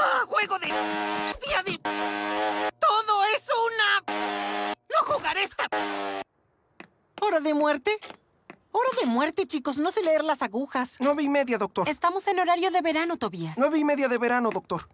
¡Ah! ¡Juego de... ¡Día de... ¡Todo es una... ¡No jugaré esta... ¿Hora de muerte? Hora de muerte, chicos. No sé leer las agujas. Nueve y media, doctor. Estamos en horario de verano, Tobías. Nueve y media de verano, doctor.